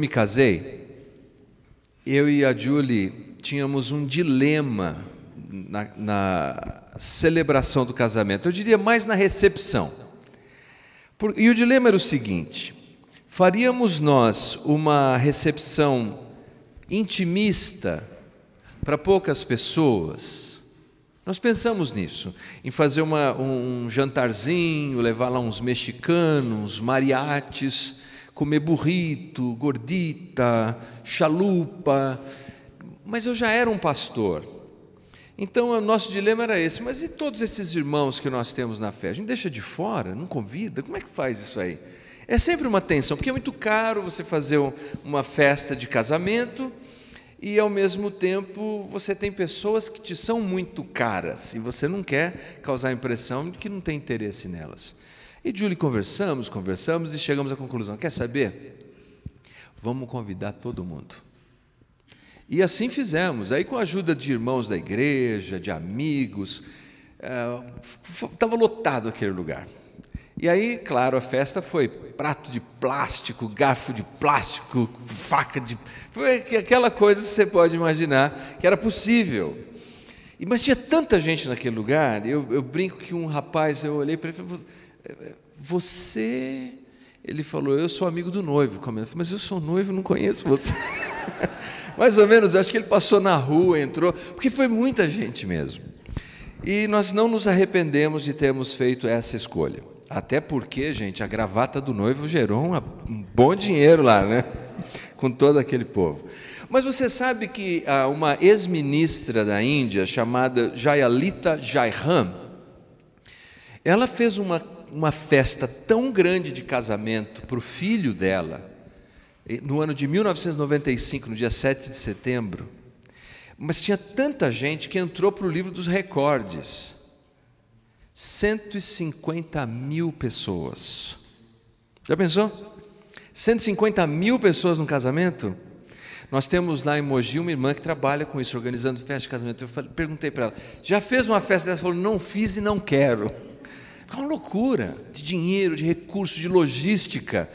me casei, eu e a Julie tínhamos um dilema na, na celebração do casamento, eu diria mais na recepção. Por, e o dilema era o seguinte: faríamos nós uma recepção intimista para poucas pessoas? Nós pensamos nisso, em fazer uma, um jantarzinho, levar lá uns mexicanos, uns mariates comer burrito, gordita, chalupa, mas eu já era um pastor. Então o nosso dilema era esse, mas e todos esses irmãos que nós temos na fé? A gente deixa de fora, não convida? Como é que faz isso aí? É sempre uma tensão, porque é muito caro você fazer uma festa de casamento e ao mesmo tempo você tem pessoas que te são muito caras e você não quer causar a impressão de que não tem interesse nelas. E Julie conversamos, conversamos e chegamos à conclusão: quer saber? Vamos convidar todo mundo. E assim fizemos. Aí, com a ajuda de irmãos da igreja, de amigos, estava eh, lotado aquele lugar. E aí, claro, a festa foi prato de plástico, garfo de plástico, faca de. Foi aquela coisa que você pode imaginar que era possível. Mas tinha tanta gente naquele lugar, eu, eu brinco que um rapaz, eu olhei para ele e falei, você. Ele falou, eu sou amigo do noivo. mas eu sou noivo, não conheço você. Mais ou menos, acho que ele passou na rua, entrou, porque foi muita gente mesmo. E nós não nos arrependemos de termos feito essa escolha. Até porque, gente, a gravata do noivo gerou um bom dinheiro lá, né? Com todo aquele povo. Mas você sabe que ah, uma ex-ministra da Índia, chamada Jayalita Jairam, ela fez uma uma festa tão grande de casamento para o filho dela, no ano de 1995, no dia 7 de setembro, mas tinha tanta gente que entrou para o livro dos recordes. 150 mil pessoas. Já pensou? 150 mil pessoas no casamento? Nós temos lá em Mogi uma irmã que trabalha com isso, organizando festa de casamento. Eu perguntei para ela: já fez uma festa dessa? Ela falou: não fiz e não quero. É uma loucura de dinheiro, de recursos, de logística.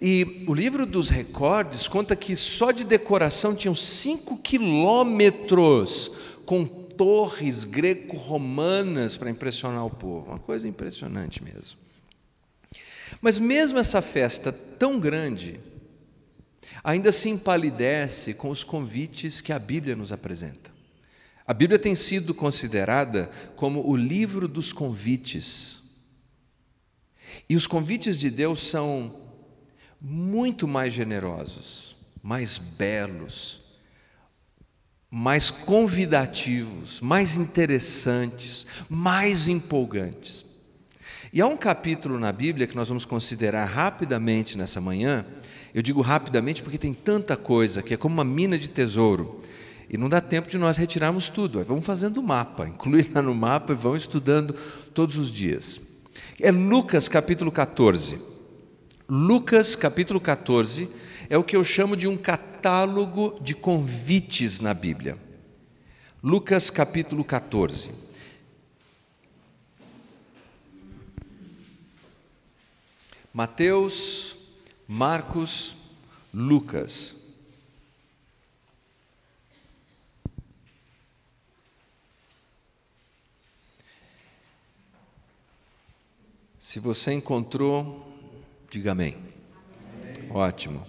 E o livro dos recordes conta que só de decoração tinham 5 quilômetros com torres greco-romanas para impressionar o povo. Uma coisa impressionante mesmo. Mas mesmo essa festa tão grande, ainda se empalidece com os convites que a Bíblia nos apresenta. A Bíblia tem sido considerada como o livro dos convites e os convites de Deus são muito mais generosos, mais belos, mais convidativos, mais interessantes, mais empolgantes. E há um capítulo na Bíblia que nós vamos considerar rapidamente nessa manhã. Eu digo rapidamente porque tem tanta coisa que é como uma mina de tesouro. E não dá tempo de nós retirarmos tudo. Vamos fazendo o mapa, inclui lá no mapa e vão estudando todos os dias. É Lucas capítulo 14. Lucas capítulo 14 é o que eu chamo de um catálogo de convites na Bíblia. Lucas capítulo 14. Mateus, Marcos, Lucas. Se você encontrou, diga amém. amém. Ótimo.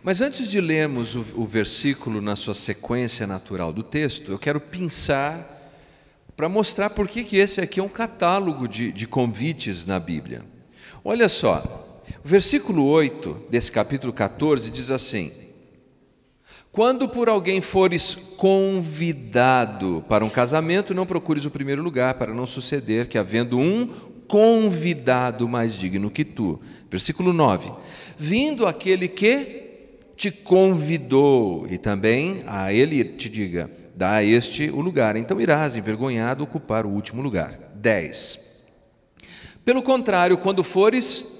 Mas antes de lermos o, o versículo na sua sequência natural do texto, eu quero pensar para mostrar por que, que esse aqui é um catálogo de, de convites na Bíblia. Olha só, o versículo 8 desse capítulo 14 diz assim: Quando por alguém fores convidado para um casamento, não procures o primeiro lugar, para não suceder que, havendo um, convidado mais digno que tu. Versículo 9: Vindo aquele que te convidou, e também a ele te diga: dá a este o lugar. Então irás, envergonhado, ocupar o último lugar. 10. Pelo contrário, quando fores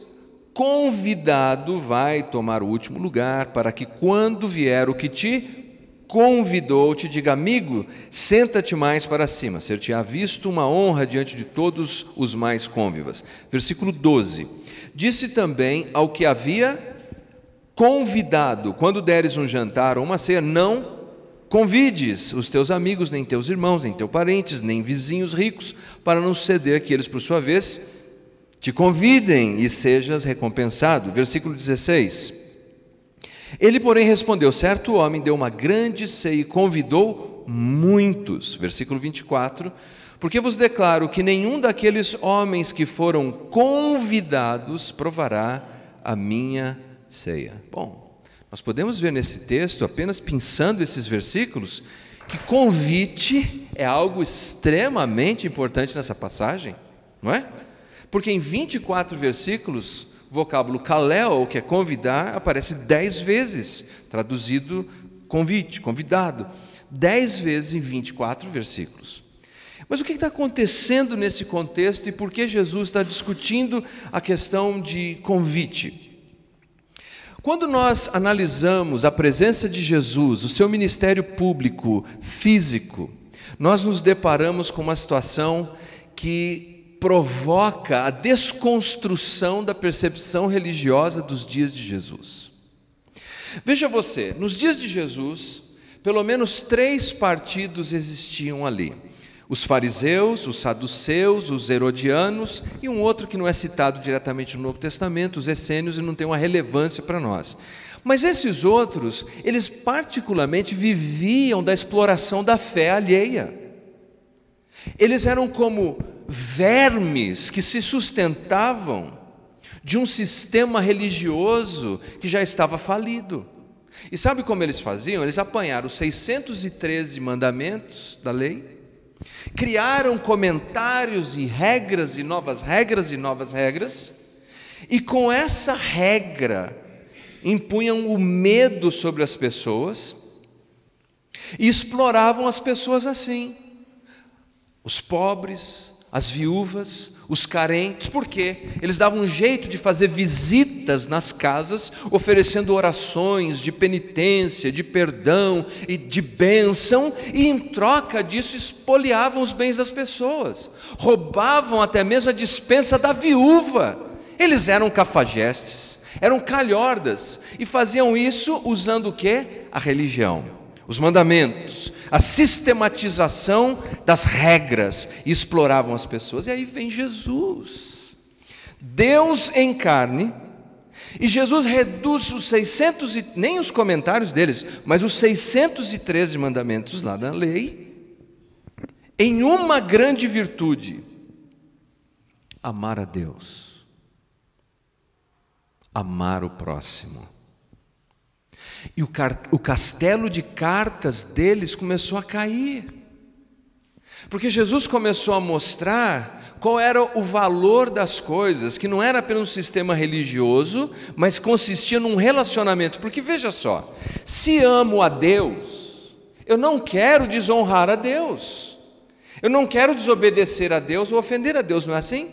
convidado, vai tomar o último lugar, para que quando vier o que te convidou-te, diga, amigo, senta-te mais para cima, ser te visto uma honra diante de todos os mais convivas. Versículo 12. Disse também ao que havia convidado, quando deres um jantar ou uma ceia, não convides os teus amigos, nem teus irmãos, nem teus parentes, nem vizinhos ricos, para não ceder que eles, por sua vez, te convidem e sejas recompensado. Versículo 16. Ele, porém, respondeu: Certo homem deu uma grande ceia e convidou muitos. Versículo 24. Porque vos declaro que nenhum daqueles homens que foram convidados provará a minha ceia. Bom, nós podemos ver nesse texto, apenas pensando esses versículos, que convite é algo extremamente importante nessa passagem, não é? Porque em 24 versículos o vocábulo kaleo, que é convidar, aparece dez vezes, traduzido convite, convidado. Dez vezes em 24 versículos. Mas o que está acontecendo nesse contexto e por que Jesus está discutindo a questão de convite? Quando nós analisamos a presença de Jesus, o seu ministério público, físico, nós nos deparamos com uma situação que provoca a desconstrução da percepção religiosa dos dias de Jesus. Veja você, nos dias de Jesus, pelo menos três partidos existiam ali: os fariseus, os saduceus, os herodianos e um outro que não é citado diretamente no Novo Testamento, os essênios, e não tem uma relevância para nós. Mas esses outros, eles particularmente viviam da exploração da fé alheia. Eles eram como vermes que se sustentavam de um sistema religioso que já estava falido. E sabe como eles faziam? Eles apanharam os 613 mandamentos da lei, criaram comentários e regras e novas regras e novas regras, e com essa regra impunham o medo sobre as pessoas e exploravam as pessoas assim os pobres, as viúvas, os carentes, por quê? Eles davam um jeito de fazer visitas nas casas, oferecendo orações de penitência, de perdão e de bênção, e em troca disso espoliavam os bens das pessoas, roubavam até mesmo a dispensa da viúva. Eles eram cafajestes, eram calhordas e faziam isso usando o que? A religião os mandamentos, a sistematização das regras, e exploravam as pessoas. E aí vem Jesus, Deus em carne, e Jesus reduz os 600, e, nem os comentários deles, mas os 613 mandamentos lá da lei, em uma grande virtude: amar a Deus, amar o próximo. E o, o castelo de cartas deles começou a cair. Porque Jesus começou a mostrar qual era o valor das coisas, que não era apenas um sistema religioso, mas consistia num relacionamento. Porque veja só, se amo a Deus, eu não quero desonrar a Deus, eu não quero desobedecer a Deus ou ofender a Deus, não é assim?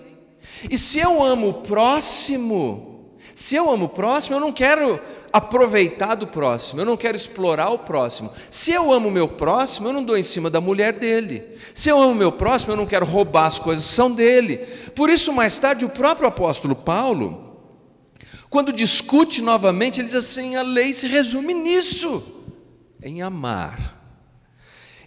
E se eu amo o próximo, se eu amo o próximo, eu não quero aproveitar do próximo, eu não quero explorar o próximo. Se eu amo o meu próximo, eu não dou em cima da mulher dele. Se eu amo o meu próximo, eu não quero roubar as coisas que são dele. Por isso, mais tarde, o próprio apóstolo Paulo, quando discute novamente, ele diz assim: a lei se resume nisso, em amar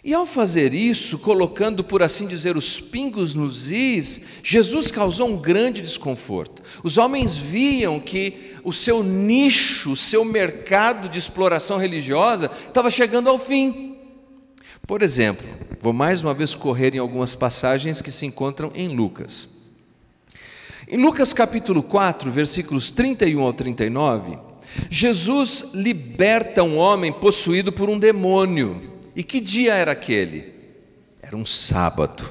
e ao fazer isso, colocando, por assim dizer, os pingos nos is, Jesus causou um grande desconforto. Os homens viam que o seu nicho, o seu mercado de exploração religiosa estava chegando ao fim. Por exemplo, vou mais uma vez correr em algumas passagens que se encontram em Lucas. Em Lucas capítulo 4, versículos 31 ao 39, Jesus liberta um homem possuído por um demônio. E que dia era aquele? Era um sábado.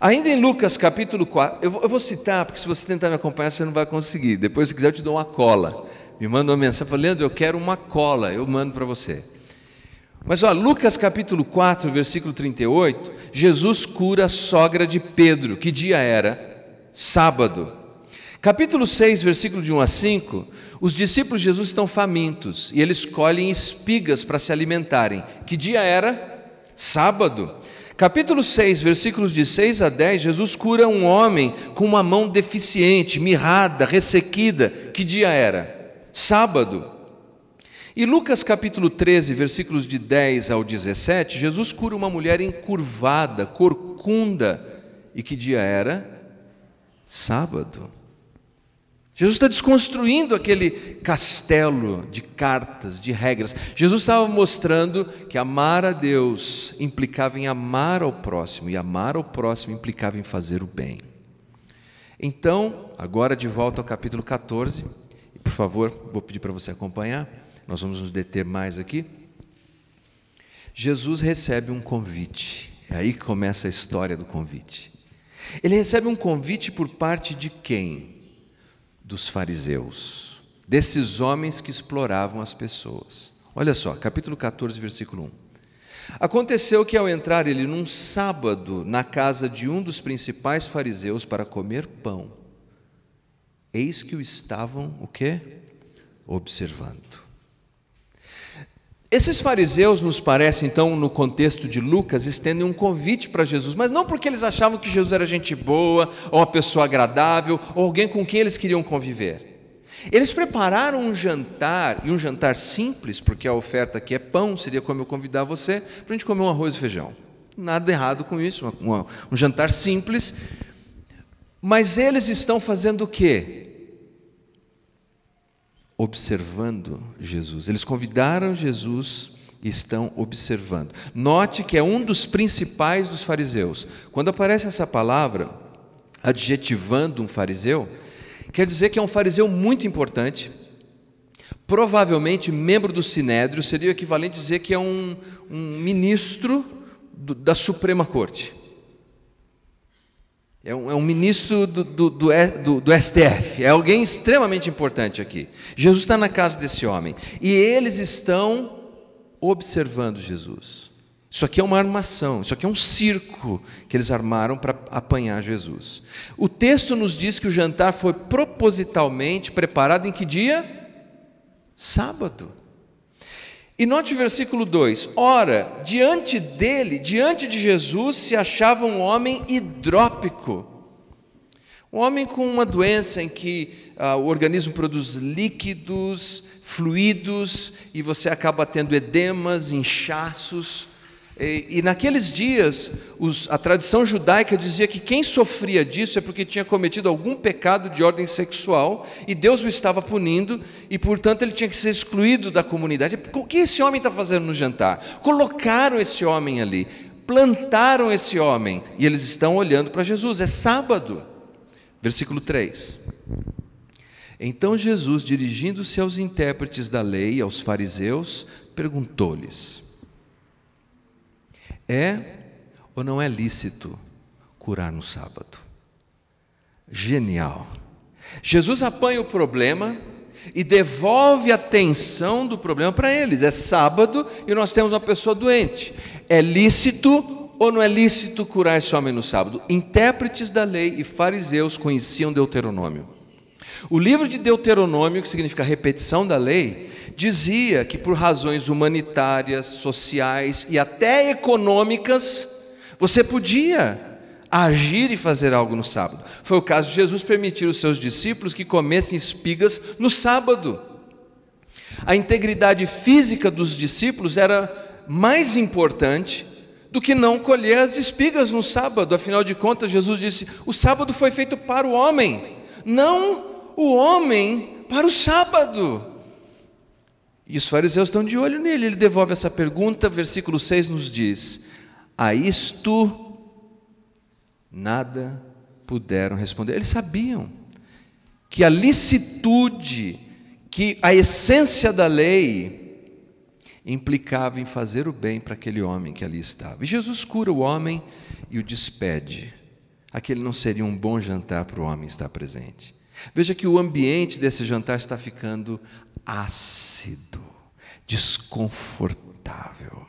Ainda em Lucas capítulo 4, eu vou, citar, porque se você tentar me acompanhar, você não vai conseguir. Depois, se quiser, eu te dou uma cola. Me manda uma mensagem, falando Leandro, eu quero uma cola, eu mando para você. Mas olha, Lucas capítulo 4, versículo 38, Jesus cura a sogra de Pedro. Que dia era? Sábado. Capítulo 6, versículo de 1 a 5, os discípulos de Jesus estão famintos e eles colhem espigas para se alimentarem. Que dia era? Sábado. Capítulo 6, versículos de 6 a 10, Jesus cura um homem com uma mão deficiente, mirrada, ressequida. Que dia era? Sábado. E Lucas capítulo 13, versículos de 10 ao 17, Jesus cura uma mulher encurvada, corcunda. E que dia era? Sábado. Jesus está desconstruindo aquele castelo de cartas, de regras. Jesus estava mostrando que amar a Deus implicava em amar ao próximo, e amar ao próximo implicava em fazer o bem. Então, agora de volta ao capítulo 14, e por favor, vou pedir para você acompanhar, nós vamos nos deter mais aqui. Jesus recebe um convite, é aí que começa a história do convite. Ele recebe um convite por parte de quem? dos fariseus, desses homens que exploravam as pessoas. Olha só, capítulo 14, versículo 1. Aconteceu que ao entrar ele num sábado na casa de um dos principais fariseus para comer pão, eis que o estavam o quê? observando. Esses fariseus, nos parece, então, no contexto de Lucas, estendem um convite para Jesus, mas não porque eles achavam que Jesus era gente boa, ou uma pessoa agradável, ou alguém com quem eles queriam conviver. Eles prepararam um jantar, e um jantar simples, porque a oferta aqui é pão, seria como eu convidar você para a gente comer um arroz e feijão. Nada errado com isso, um jantar simples. Mas eles estão fazendo o quê? observando Jesus. Eles convidaram Jesus e estão observando. Note que é um dos principais dos fariseus. Quando aparece essa palavra, adjetivando um fariseu, quer dizer que é um fariseu muito importante, provavelmente membro do sinédrio, seria o equivalente a dizer que é um, um ministro do, da Suprema Corte. É um, é um ministro do, do, do, do, STF, é alguém extremamente importante aqui. Jesus está na casa desse homem e eles estão observando Jesus. Isso aqui é uma armação, isso aqui é um circo que eles armaram para apanhar Jesus. O texto nos diz que o jantar foi propositalmente preparado em que dia? Sábado. E note o versículo 2: Ora, diante dele, diante de Jesus, se achava um homem hidrópico, um homem com uma doença em que ah, o organismo produz líquidos, fluidos, e você acaba tendo edemas, inchaços. E, e naqueles dias, os, a tradição judaica dizia que quem sofria disso é porque tinha cometido algum pecado de ordem sexual e Deus o estava punindo e, portanto, ele tinha que ser excluído da comunidade. O que esse homem está fazendo no jantar? Colocaram esse homem ali, plantaram esse homem e eles estão olhando para Jesus. É sábado. Versículo 3. Então Jesus, dirigindo-se aos intérpretes da lei, aos fariseus, perguntou-lhes é ou não é lícito curar no sábado? Genial. Jesus apanha o problema e devolve a atenção do problema para eles. É sábado e nós temos uma pessoa doente. É lícito ou não é lícito curar esse homem no sábado? Intérpretes da lei e fariseus conheciam Deuteronômio. O livro de Deuteronômio, que significa repetição da lei, dizia que por razões humanitárias, sociais e até econômicas, você podia agir e fazer algo no sábado. Foi o caso de Jesus permitir os seus discípulos que comessem espigas no sábado. A integridade física dos discípulos era mais importante do que não colher as espigas no sábado. Afinal de contas, Jesus disse: o sábado foi feito para o homem, não o homem para o sábado. E os fariseus estão de olho nele. Ele devolve essa pergunta, versículo 6 nos diz: A isto nada puderam responder. Eles sabiam que a licitude, que a essência da lei, implicava em fazer o bem para aquele homem que ali estava. E Jesus cura o homem e o despede. Aquele não seria um bom jantar para o homem estar presente. Veja que o ambiente desse jantar está ficando ácido, desconfortável.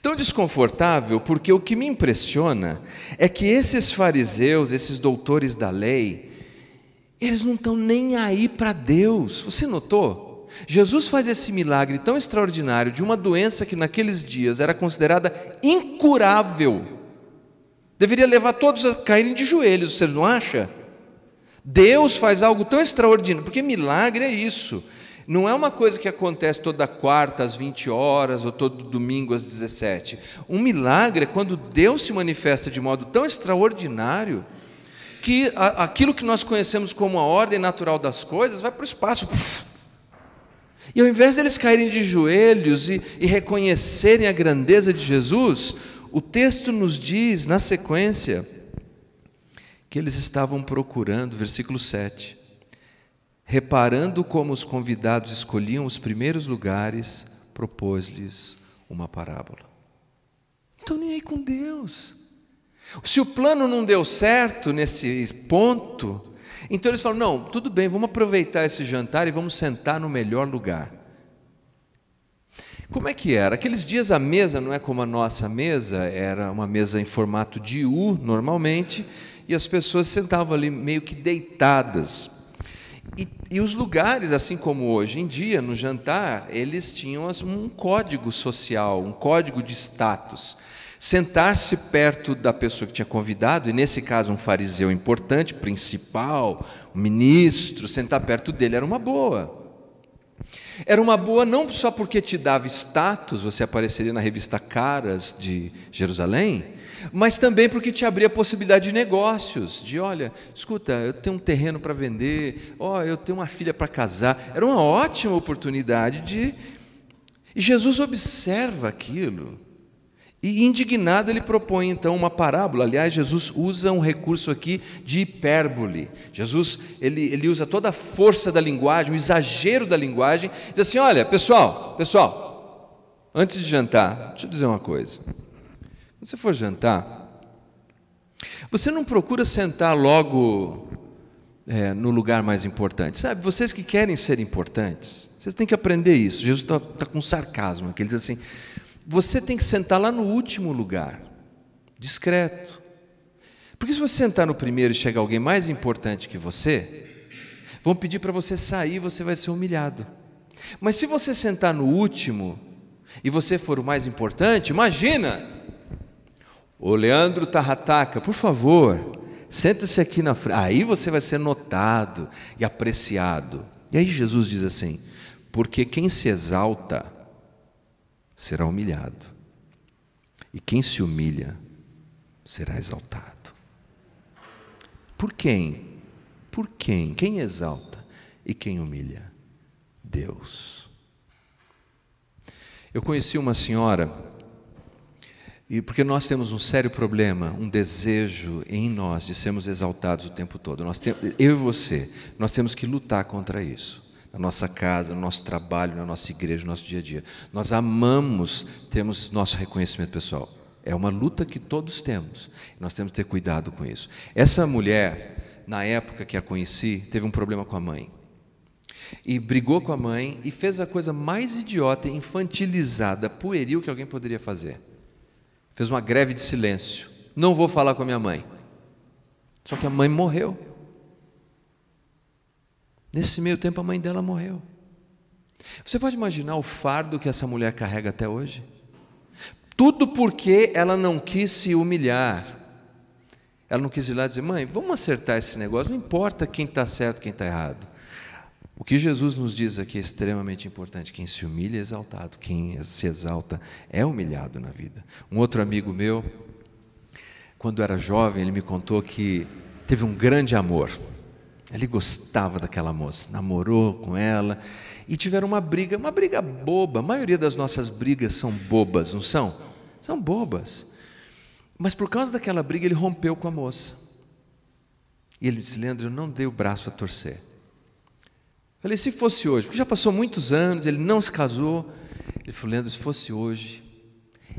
Tão desconfortável porque o que me impressiona é que esses fariseus, esses doutores da lei, eles não estão nem aí para Deus. Você notou? Jesus faz esse milagre tão extraordinário de uma doença que naqueles dias era considerada incurável. Deveria levar todos a caírem de joelhos, você não acha? Deus faz algo tão extraordinário, porque milagre é isso. Não é uma coisa que acontece toda quarta às 20 horas ou todo domingo às 17. Um milagre é quando Deus se manifesta de modo tão extraordinário que aquilo que nós conhecemos como a ordem natural das coisas vai para o espaço. E ao invés deles caírem de joelhos e, e reconhecerem a grandeza de Jesus, o texto nos diz, na sequência, que eles estavam procurando, versículo 7. Reparando como os convidados escolhiam os primeiros lugares, propôs-lhes uma parábola. Então nem aí com Deus. Se o plano não deu certo nesse ponto, então eles falam: não, tudo bem, vamos aproveitar esse jantar e vamos sentar no melhor lugar. Como é que era? Aqueles dias a mesa não é como a nossa mesa, era uma mesa em formato de U normalmente, e as pessoas sentavam ali meio que deitadas. E, e os lugares, assim como hoje em dia, no jantar, eles tinham um código social, um código de status. Sentar-se perto da pessoa que tinha convidado, e nesse caso um fariseu importante, principal, um ministro, sentar perto dele era uma boa. Era uma boa não só porque te dava status, você apareceria na revista Caras de Jerusalém, mas também porque te abria a possibilidade de negócios, de olha, escuta, eu tenho um terreno para vender, ó, oh, eu tenho uma filha para casar. Era uma ótima oportunidade de E Jesus observa aquilo. E indignado ele propõe então uma parábola. Aliás, Jesus usa um recurso aqui de hipérbole. Jesus ele, ele usa toda a força da linguagem, o exagero da linguagem. Diz assim: olha, pessoal, pessoal, antes de jantar, deixa eu dizer uma coisa. Se você for jantar, você não procura sentar logo é, no lugar mais importante. Sabe, vocês que querem ser importantes, vocês têm que aprender isso. Jesus está tá com sarcasmo aqui. Ele diz assim: você tem que sentar lá no último lugar, discreto. Porque se você sentar no primeiro e chegar alguém mais importante que você, vão pedir para você sair, você vai ser humilhado. Mas se você sentar no último e você for o mais importante, imagina, o Leandro Tarrataca, por favor, senta-se aqui na frente. Aí você vai ser notado e apreciado. E aí Jesus diz assim: porque quem se exalta será humilhado, e quem se humilha será exaltado. Por quem? Por quem? Quem exalta e quem humilha? Deus. Eu conheci uma senhora e porque nós temos um sério problema, um desejo em nós de sermos exaltados o tempo todo. Nós eu e você, nós temos que lutar contra isso. Na nossa casa, no nosso trabalho, na nossa igreja, no nosso dia a dia. Nós amamos termos nosso reconhecimento pessoal. É uma luta que todos temos. Nós temos que ter cuidado com isso. Essa mulher, na época que a conheci, teve um problema com a mãe. E brigou com a mãe e fez a coisa mais idiota, infantilizada, pueril que alguém poderia fazer fez uma greve de silêncio. Não vou falar com a minha mãe. Só que a mãe morreu. Nesse meio tempo, a mãe dela morreu. Você pode imaginar o fardo que essa mulher carrega até hoje? Tudo porque ela não quis se humilhar. Ela não quis ir lá dizer, mãe, vamos acertar esse negócio, não importa quem está certo, quem está errado. O que Jesus nos diz aqui é extremamente importante. Quem se humilha é exaltado, quem se exalta é humilhado na vida. Um outro amigo meu, quando era jovem, ele me contou que teve um grande amor. Ele gostava daquela moça, namorou com ela e tiveram uma briga, uma briga boba. A maioria das nossas brigas são bobas, não são? São bobas. Mas por causa daquela briga, ele rompeu com a moça. E ele disse: Leandro, eu não dei o braço a torcer. Falei, se fosse hoje, porque já passou muitos anos, ele não se casou. Ele falou, Leandro, se fosse hoje,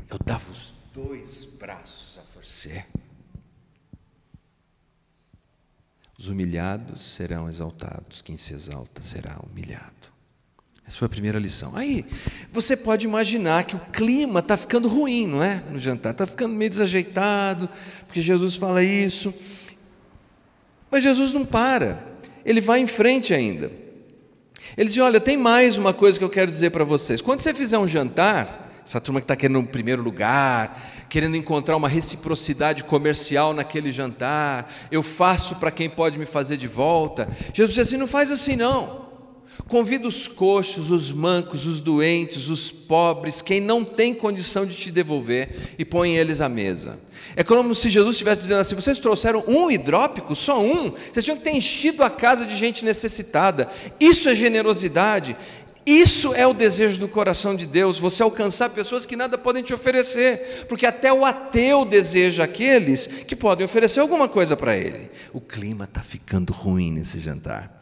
eu dava os dois braços a torcer. Os humilhados serão exaltados, quem se exalta será humilhado. Essa foi a primeira lição. Aí, você pode imaginar que o clima está ficando ruim, não é? No jantar, está ficando meio desajeitado, porque Jesus fala isso. Mas Jesus não para, ele vai em frente ainda. Ele dizia: Olha, tem mais uma coisa que eu quero dizer para vocês. Quando você fizer um jantar, essa turma que está querendo um primeiro lugar, querendo encontrar uma reciprocidade comercial naquele jantar, eu faço para quem pode me fazer de volta. Jesus disse assim: Não faz assim, não. Convida os coxos, os mancos, os doentes, os pobres, quem não tem condição de te devolver, e põe eles à mesa. É como se Jesus estivesse dizendo assim: vocês trouxeram um hidrópico, só um, vocês tinham que ter enchido a casa de gente necessitada. Isso é generosidade, isso é o desejo do coração de Deus, você alcançar pessoas que nada podem te oferecer, porque até o ateu deseja aqueles que podem oferecer alguma coisa para ele. O clima está ficando ruim nesse jantar.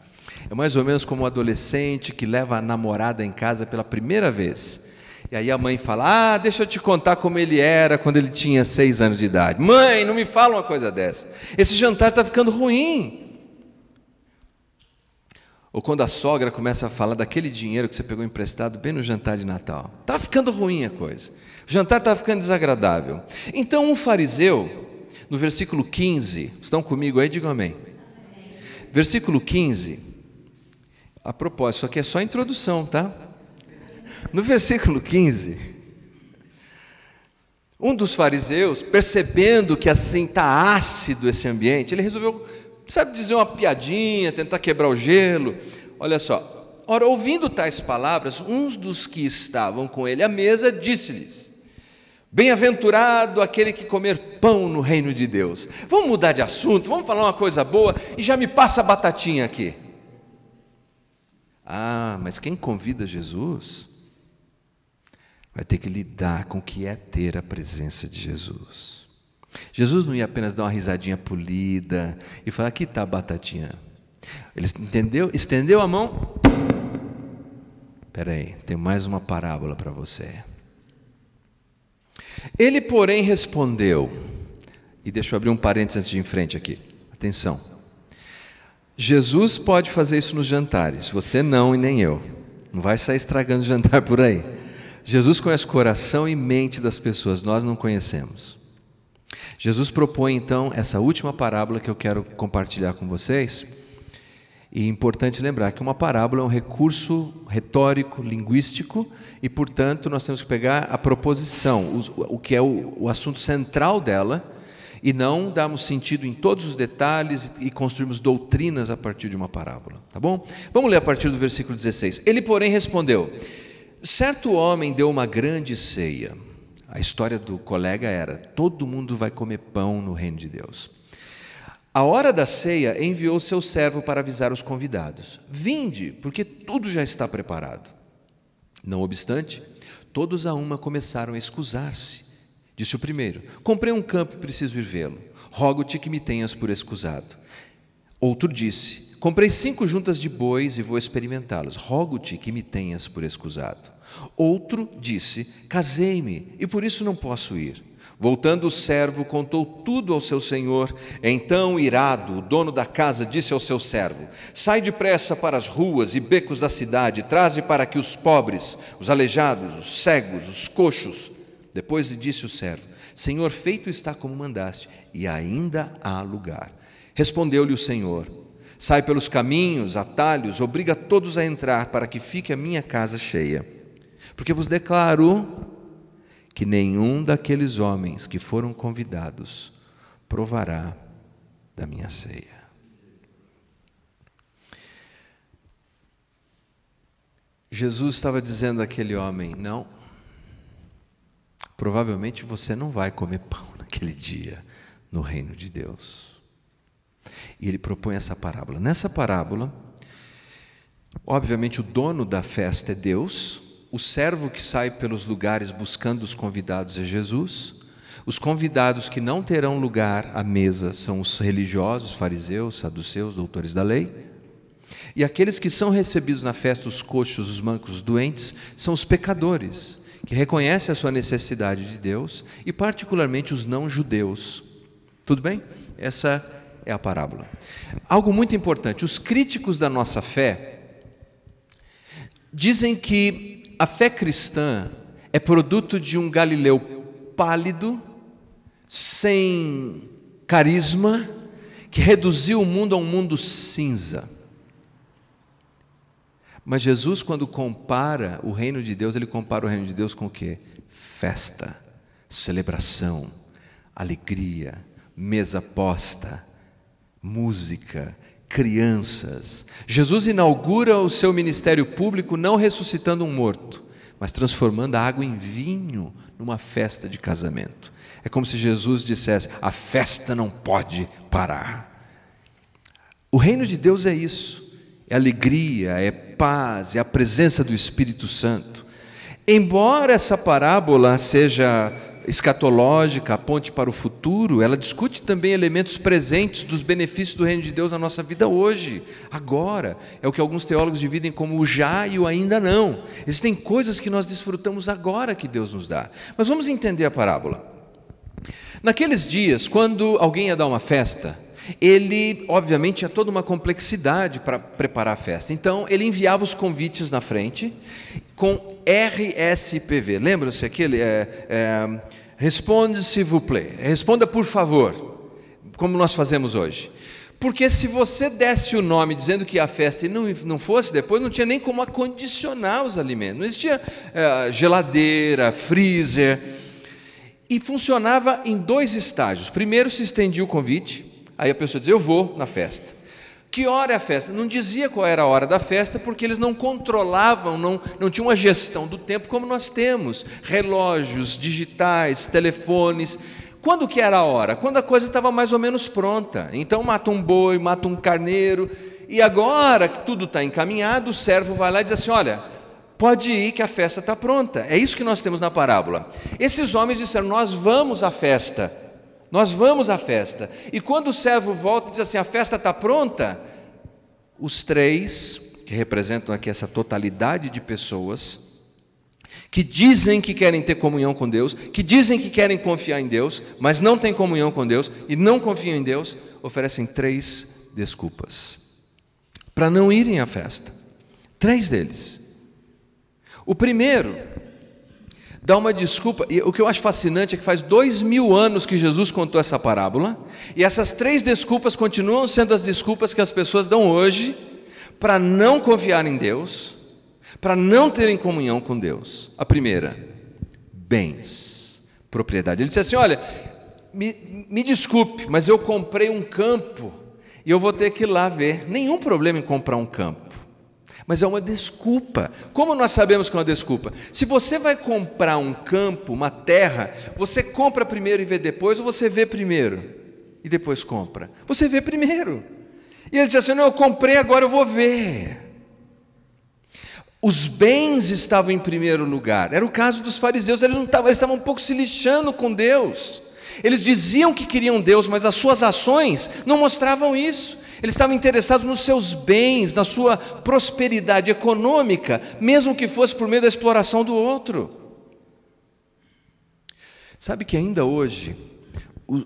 É mais ou menos como um adolescente que leva a namorada em casa pela primeira vez. E aí a mãe fala: Ah, deixa eu te contar como ele era quando ele tinha seis anos de idade. Mãe, não me fala uma coisa dessa. Esse jantar está ficando ruim. Ou quando a sogra começa a falar daquele dinheiro que você pegou emprestado bem no jantar de Natal. Está ficando ruim a coisa. O jantar está ficando desagradável. Então, um fariseu, no versículo 15, estão comigo aí? Digam amém. Versículo 15. A propósito, isso aqui é só a introdução, tá? No versículo 15, um dos fariseus, percebendo que assim está ácido esse ambiente, ele resolveu, sabe, dizer uma piadinha, tentar quebrar o gelo. Olha só. Ora, ouvindo tais palavras, uns dos que estavam com ele à mesa disse-lhes: Bem-aventurado aquele que comer pão no reino de Deus. Vamos mudar de assunto, vamos falar uma coisa boa e já me passa a batatinha aqui. Ah, mas quem convida Jesus vai ter que lidar com o que é ter a presença de Jesus. Jesus não ia apenas dar uma risadinha polida e falar: aqui está a batatinha. Ele entendeu, estendeu a mão. Peraí, tem mais uma parábola para você. Ele, porém, respondeu, e deixa eu abrir um parênteses antes de ir em frente aqui, atenção. Jesus pode fazer isso nos jantares, você não e nem eu. Não vai sair estragando jantar por aí. Jesus conhece coração e mente das pessoas, nós não conhecemos. Jesus propõe então essa última parábola que eu quero compartilhar com vocês. E é importante lembrar que uma parábola é um recurso retórico, linguístico, e portanto nós temos que pegar a proposição, o, o que é o, o assunto central dela, e não darmos sentido em todos os detalhes e construirmos doutrinas a partir de uma parábola, tá bom? Vamos ler a partir do versículo 16. Ele, porém, respondeu: Certo homem deu uma grande ceia. A história do colega era: todo mundo vai comer pão no reino de Deus. A hora da ceia, enviou seu servo para avisar os convidados: Vinde, porque tudo já está preparado. Não obstante, todos a uma começaram a escusar-se. Disse o primeiro: Comprei um campo e preciso ir vê-lo. Rogo-te que me tenhas por escusado. Outro disse: Comprei cinco juntas de bois e vou experimentá-los. Rogo-te que me tenhas por escusado. Outro disse: Casei-me e por isso não posso ir. Voltando o servo, contou tudo ao seu senhor. Então, irado, o dono da casa disse ao seu servo: Sai depressa para as ruas e becos da cidade, traze para que os pobres, os aleijados, os cegos, os coxos depois lhe disse o servo: Senhor, feito está como mandaste, e ainda há lugar. Respondeu-lhe o Senhor: Sai pelos caminhos, atalhos, obriga todos a entrar, para que fique a minha casa cheia. Porque vos declaro que nenhum daqueles homens que foram convidados provará da minha ceia. Jesus estava dizendo àquele homem: Não, provavelmente você não vai comer pão naquele dia no reino de Deus. E ele propõe essa parábola. Nessa parábola, obviamente o dono da festa é Deus, o servo que sai pelos lugares buscando os convidados é Jesus, os convidados que não terão lugar à mesa são os religiosos, fariseus, saduceus, doutores da lei. E aqueles que são recebidos na festa, os coxos, os mancos, os doentes, são os pecadores, que reconhece a sua necessidade de Deus e, particularmente, os não-judeus. Tudo bem? Essa é a parábola. Algo muito importante: os críticos da nossa fé dizem que a fé cristã é produto de um galileu pálido, sem carisma, que reduziu o mundo a um mundo cinza. Mas Jesus, quando compara o reino de Deus, ele compara o reino de Deus com o quê? Festa, celebração, alegria, mesa posta, música, crianças. Jesus inaugura o seu ministério público não ressuscitando um morto, mas transformando a água em vinho numa festa de casamento. É como se Jesus dissesse: a festa não pode parar. O reino de Deus é isso é alegria, é paz, é a presença do Espírito Santo. Embora essa parábola seja escatológica, aponte para o futuro, ela discute também elementos presentes dos benefícios do reino de Deus na nossa vida hoje, agora. É o que alguns teólogos dividem como o já e o ainda não. Existem coisas que nós desfrutamos agora que Deus nos dá. Mas vamos entender a parábola. Naqueles dias, quando alguém ia dar uma festa, ele, obviamente, tinha toda uma complexidade para preparar a festa. Então, ele enviava os convites na frente com RSPV. Lembram-se aquele? É, é, responde se vous plaît. Responda por favor, como nós fazemos hoje. Porque se você desse o nome dizendo que a festa e não, não fosse, depois não tinha nem como acondicionar os alimentos. Não existia é, geladeira, freezer. E funcionava em dois estágios. Primeiro se estendia o convite, Aí a pessoa diz: Eu vou na festa. Que hora é a festa? Não dizia qual era a hora da festa, porque eles não controlavam, não, não tinham uma gestão do tempo como nós temos. Relógios, digitais, telefones. Quando que era a hora? Quando a coisa estava mais ou menos pronta. Então mata um boi, mata um carneiro. E agora que tudo está encaminhado, o servo vai lá e diz assim: olha, pode ir que a festa está pronta. É isso que nós temos na parábola. Esses homens disseram: nós vamos à festa. Nós vamos à festa. E quando o servo volta e diz assim: a festa está pronta, os três, que representam aqui essa totalidade de pessoas, que dizem que querem ter comunhão com Deus, que dizem que querem confiar em Deus, mas não têm comunhão com Deus e não confiam em Deus, oferecem três desculpas para não irem à festa. Três deles. O primeiro dá uma desculpa. E o que eu acho fascinante é que faz dois mil anos que Jesus contou essa parábola, e essas três desculpas continuam sendo as desculpas que as pessoas dão hoje para não confiar em Deus, para não terem comunhão com Deus. A primeira, bens, propriedade. Ele disse assim: olha, me, me desculpe, mas eu comprei um campo e eu vou ter que ir lá ver. Nenhum problema em comprar um campo. Mas é uma desculpa. Como nós sabemos que é uma desculpa? Se você vai comprar um campo, uma terra, você compra primeiro e vê depois, ou você vê primeiro e depois compra? Você vê primeiro. E ele diz assim: Não, eu comprei, agora eu vou ver. Os bens estavam em primeiro lugar. Era o caso dos fariseus, eles, não estavam, eles estavam um pouco se lixando com Deus. Eles diziam que queriam Deus, mas as suas ações não mostravam isso. Eles estavam interessados nos seus bens, na sua prosperidade econômica, mesmo que fosse por meio da exploração do outro. Sabe que ainda hoje,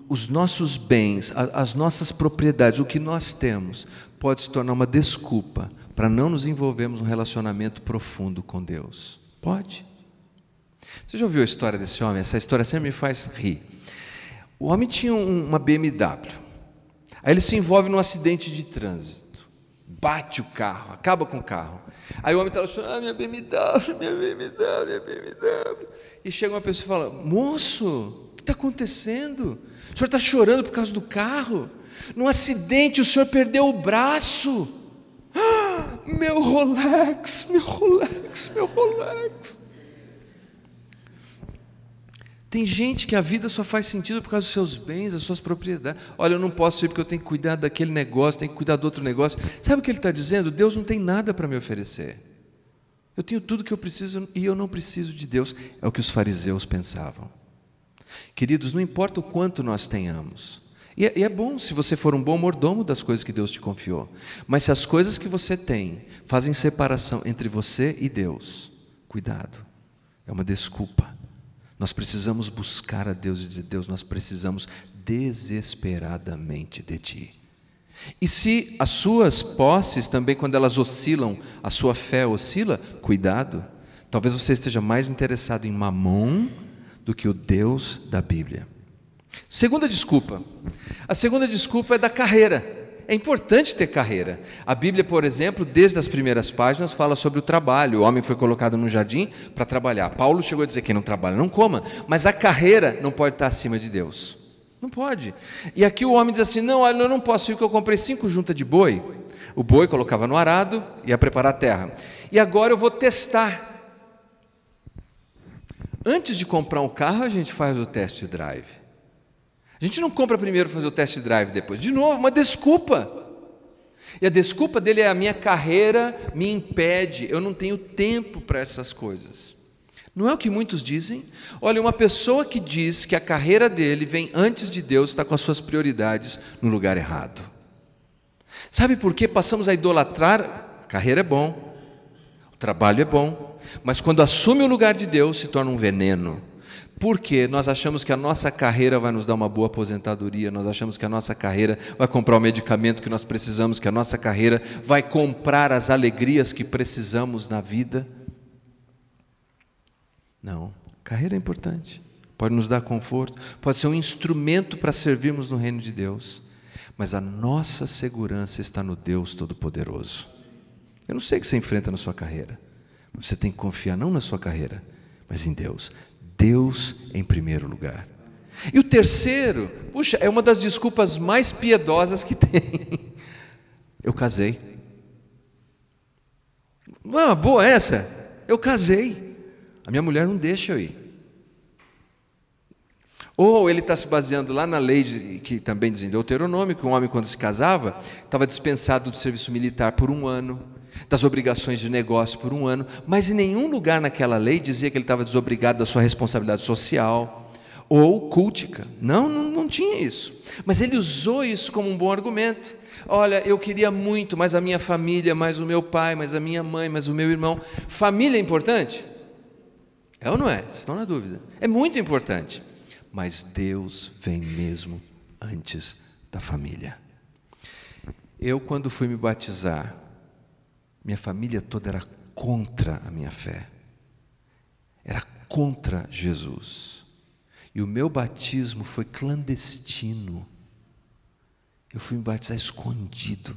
os nossos bens, as nossas propriedades, o que nós temos, pode se tornar uma desculpa para não nos envolvermos num relacionamento profundo com Deus. Pode. Você já ouviu a história desse homem? Essa história sempre me faz rir. O homem tinha uma BMW Aí ele se envolve num acidente de trânsito, bate o carro, acaba com o carro. Aí o homem está chorando, ah, minha BMW, minha BMW, minha BMW. E chega uma pessoa e fala: Moço, o que está acontecendo? O senhor está chorando por causa do carro? Num acidente o senhor perdeu o braço. Ah, meu Rolex, meu Rolex, meu Rolex. Tem gente que a vida só faz sentido por causa dos seus bens, das suas propriedades. Olha, eu não posso ir porque eu tenho que cuidar daquele negócio, tenho que cuidar do outro negócio. Sabe o que ele está dizendo? Deus não tem nada para me oferecer. Eu tenho tudo que eu preciso e eu não preciso de Deus. É o que os fariseus pensavam. Queridos, não importa o quanto nós tenhamos, e é, é bom se você for um bom mordomo das coisas que Deus te confiou, mas se as coisas que você tem fazem separação entre você e Deus, cuidado, é uma desculpa. Nós precisamos buscar a Deus e dizer: Deus, nós precisamos desesperadamente de Ti. E se as suas posses também, quando elas oscilam, a sua fé oscila, cuidado. Talvez você esteja mais interessado em mamon do que o Deus da Bíblia. Segunda desculpa. A segunda desculpa é da carreira. É importante ter carreira. A Bíblia, por exemplo, desde as primeiras páginas, fala sobre o trabalho. O homem foi colocado no jardim para trabalhar. Paulo chegou a dizer: quem não trabalha, não coma. Mas a carreira não pode estar acima de Deus. Não pode. E aqui o homem diz assim: não, olha, eu não posso ir, porque eu comprei cinco juntas de boi. O boi colocava no arado, ia preparar a terra. E agora eu vou testar. Antes de comprar um carro, a gente faz o test drive. A gente não compra primeiro fazer o test drive depois. De novo, uma desculpa. E a desculpa dele é a minha carreira me impede, eu não tenho tempo para essas coisas. Não é o que muitos dizem? Olha, uma pessoa que diz que a carreira dele vem antes de Deus está com as suas prioridades no lugar errado. Sabe por que passamos a idolatrar? Carreira é bom, o trabalho é bom, mas quando assume o lugar de Deus se torna um veneno. Porque nós achamos que a nossa carreira vai nos dar uma boa aposentadoria, nós achamos que a nossa carreira vai comprar o medicamento que nós precisamos, que a nossa carreira vai comprar as alegrias que precisamos na vida. Não, carreira é importante, pode nos dar conforto, pode ser um instrumento para servirmos no reino de Deus, mas a nossa segurança está no Deus Todo-Poderoso. Eu não sei o que você enfrenta na sua carreira, você tem que confiar não na sua carreira, mas em Deus. Deus em primeiro lugar. E o terceiro, puxa, é uma das desculpas mais piedosas que tem. Eu casei. Ah, boa essa. Eu casei. A minha mulher não deixa eu ir. Ou ele está se baseando lá na lei de, que também diz em Deuteronômio, que o um homem, quando se casava, estava dispensado do serviço militar por um ano das obrigações de negócio por um ano, mas em nenhum lugar naquela lei dizia que ele estava desobrigado da sua responsabilidade social ou cultica. Não, não, não tinha isso. Mas ele usou isso como um bom argumento. Olha, eu queria muito, mas a minha família, mais o meu pai, mais a minha mãe, mais o meu irmão. Família é importante? É ou não é? Vocês estão na dúvida. É muito importante. Mas Deus vem mesmo antes da família. Eu, quando fui me batizar, minha família toda era contra a minha fé, era contra Jesus. E o meu batismo foi clandestino. Eu fui me batizar escondido.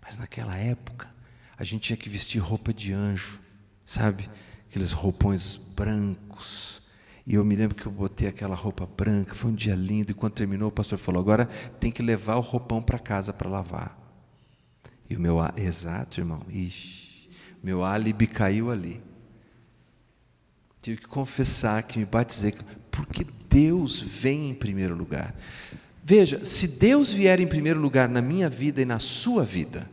Mas naquela época, a gente tinha que vestir roupa de anjo, sabe? Aqueles roupões brancos. E eu me lembro que eu botei aquela roupa branca, foi um dia lindo, e quando terminou, o pastor falou: agora tem que levar o roupão para casa para lavar. E o meu. Exato, irmão. Ixi, meu álibi caiu ali. Tive que confessar, que me batizei, porque Deus vem em primeiro lugar. Veja, se Deus vier em primeiro lugar na minha vida e na sua vida,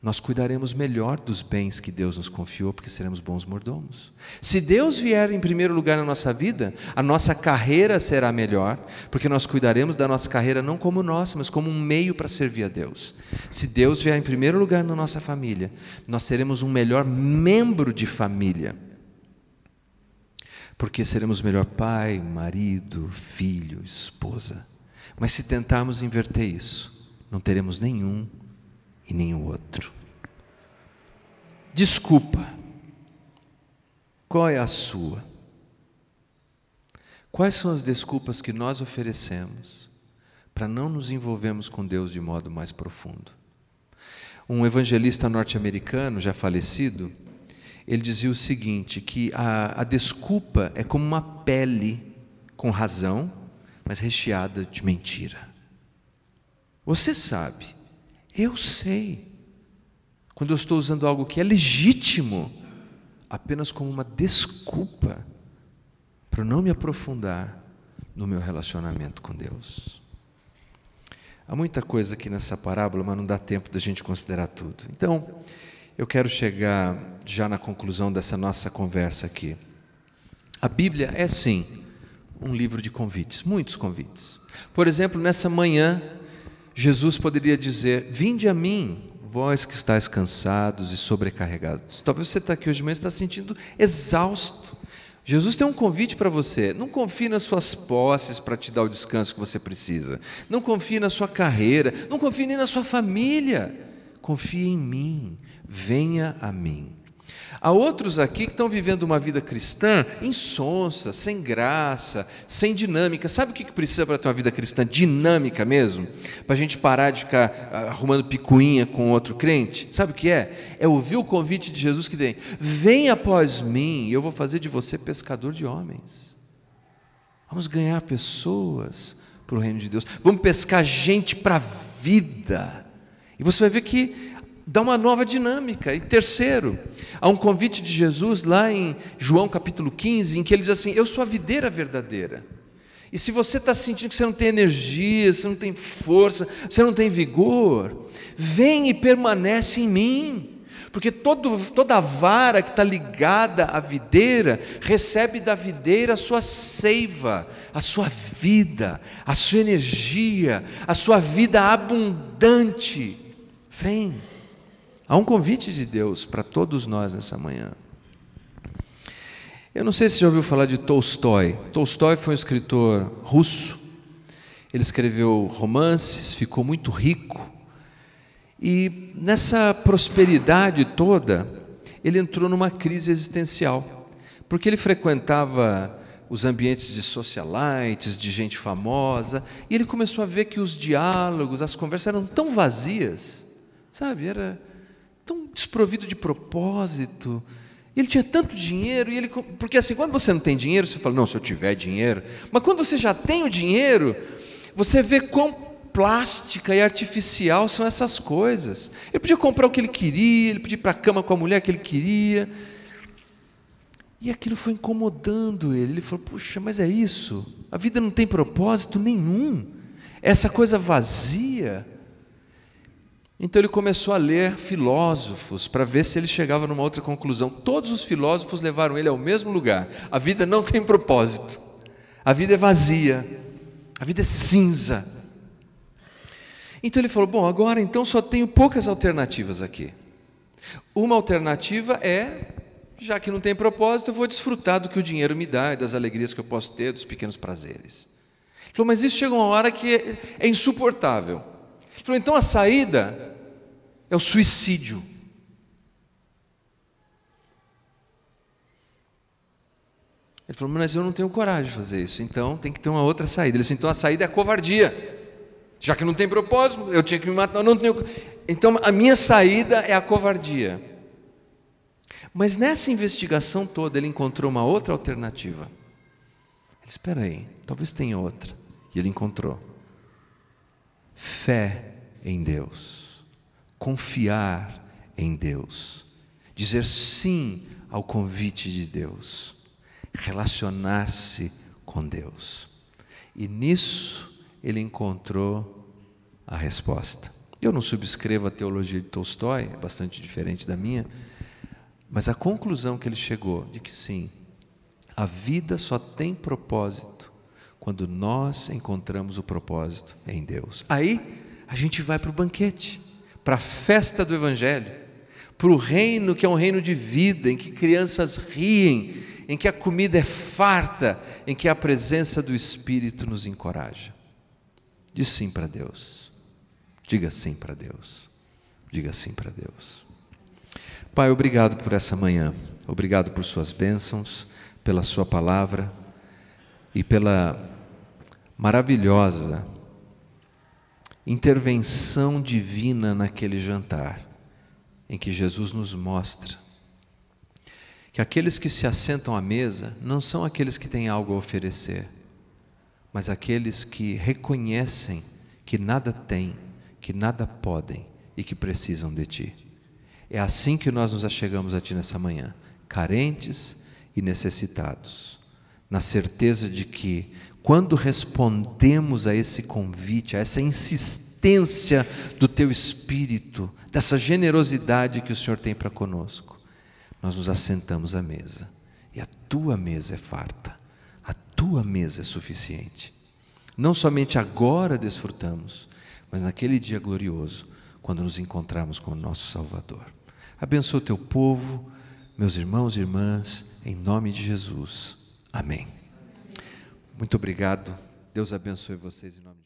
nós cuidaremos melhor dos bens que Deus nos confiou, porque seremos bons mordomos. Se Deus vier em primeiro lugar na nossa vida, a nossa carreira será melhor, porque nós cuidaremos da nossa carreira não como nossa, mas como um meio para servir a Deus. Se Deus vier em primeiro lugar na nossa família, nós seremos um melhor membro de família, porque seremos melhor pai, marido, filho, esposa. Mas se tentarmos inverter isso, não teremos nenhum e nem o outro. Desculpa, qual é a sua? Quais são as desculpas que nós oferecemos para não nos envolvermos com Deus de modo mais profundo? Um evangelista norte-americano, já falecido, ele dizia o seguinte: que a, a desculpa é como uma pele com razão, mas recheada de mentira. Você sabe eu sei. Quando eu estou usando algo que é legítimo apenas como uma desculpa para não me aprofundar no meu relacionamento com Deus. Há muita coisa aqui nessa parábola, mas não dá tempo da gente considerar tudo. Então, eu quero chegar já na conclusão dessa nossa conversa aqui. A Bíblia é sim um livro de convites, muitos convites. Por exemplo, nessa manhã Jesus poderia dizer: Vinde a mim, vós que estáis cansados e sobrecarregados. Talvez você está aqui hoje de manhã e está sentindo exausto. Jesus tem um convite para você. Não confie nas suas posses para te dar o descanso que você precisa. Não confie na sua carreira. Não confie nem na sua família. Confie em mim. Venha a mim. Há outros aqui que estão vivendo uma vida cristã insonsa, sem graça, sem dinâmica. Sabe o que precisa para ter uma vida cristã dinâmica mesmo? Para a gente parar de ficar ah, arrumando picuinha com outro crente? Sabe o que é? É ouvir o convite de Jesus que tem: Vem após mim, e eu vou fazer de você pescador de homens. Vamos ganhar pessoas para o reino de Deus. Vamos pescar gente para a vida. E você vai ver que dá uma nova dinâmica. E terceiro, há um convite de Jesus lá em João capítulo 15, em que ele diz assim: Eu sou a videira verdadeira. E se você está sentindo que você não tem energia, você não tem força, você não tem vigor, vem e permanece em mim. Porque todo, toda vara que está ligada à videira recebe da videira a sua seiva, a sua vida, a sua energia, a sua vida abundante. Vem. Há um convite de Deus para todos nós nessa manhã. Eu não sei se já ouviu falar de Tolstói. Tolstói foi um escritor russo. Ele escreveu romances, ficou muito rico. E nessa prosperidade toda, ele entrou numa crise existencial, porque ele frequentava os ambientes de socialites, de gente famosa, e ele começou a ver que os diálogos, as conversas eram tão vazias, sabe? Era tão desprovido de propósito. Ele tinha tanto dinheiro, e ele porque assim, quando você não tem dinheiro, você fala: "Não, se eu tiver dinheiro". Mas quando você já tem o dinheiro, você vê quão plástica e artificial são essas coisas. Ele podia comprar o que ele queria, ele podia ir para a cama com a mulher que ele queria. E aquilo foi incomodando ele. Ele falou: Puxa, mas é isso? A vida não tem propósito nenhum. Essa coisa vazia. Então ele começou a ler filósofos para ver se ele chegava numa outra conclusão. Todos os filósofos levaram ele ao mesmo lugar. A vida não tem propósito. A vida é vazia. A vida é cinza. Então ele falou: "Bom, agora então só tenho poucas alternativas aqui. Uma alternativa é já que não tem propósito, eu vou desfrutar do que o dinheiro me dá e das alegrias que eu posso ter, dos pequenos prazeres. Ele falou, mas isso chega uma hora que é insuportável falou: então, então a saída é o suicídio. Ele falou, mas eu não tenho coragem de fazer isso, então tem que ter uma outra saída. Ele disse, então a saída é a covardia. Já que não tem propósito, eu tinha que me matar, não tenho. Então a minha saída é a covardia. Mas nessa investigação toda ele encontrou uma outra alternativa. Ele disse, espera aí, talvez tenha outra. E ele encontrou. Fé em Deus, confiar em Deus, dizer sim ao convite de Deus, relacionar-se com Deus. E nisso ele encontrou a resposta. Eu não subscrevo a teologia de Tolstói, é bastante diferente da minha, mas a conclusão que ele chegou de que sim, a vida só tem propósito quando nós encontramos o propósito em Deus. Aí a gente vai para o banquete, para a festa do Evangelho, para o reino que é um reino de vida, em que crianças riem, em que a comida é farta, em que a presença do Espírito nos encoraja. Diz sim para Deus. Diga sim para Deus. Diga sim para Deus. Pai, obrigado por essa manhã. Obrigado por suas bênçãos, pela sua palavra e pela maravilhosa intervenção divina naquele jantar, em que Jesus nos mostra que aqueles que se assentam à mesa não são aqueles que têm algo a oferecer, mas aqueles que reconhecem que nada têm, que nada podem e que precisam de Ti. É assim que nós nos achegamos a Ti nessa manhã, carentes e necessitados, na certeza de que quando respondemos a esse convite, a essa insistência do teu espírito, dessa generosidade que o Senhor tem para conosco, nós nos assentamos à mesa. E a tua mesa é farta, a tua mesa é suficiente. Não somente agora desfrutamos, mas naquele dia glorioso, quando nos encontrarmos com o nosso Salvador. Abençoa o teu povo, meus irmãos e irmãs, em nome de Jesus. Amém. Muito obrigado. Deus abençoe vocês em nome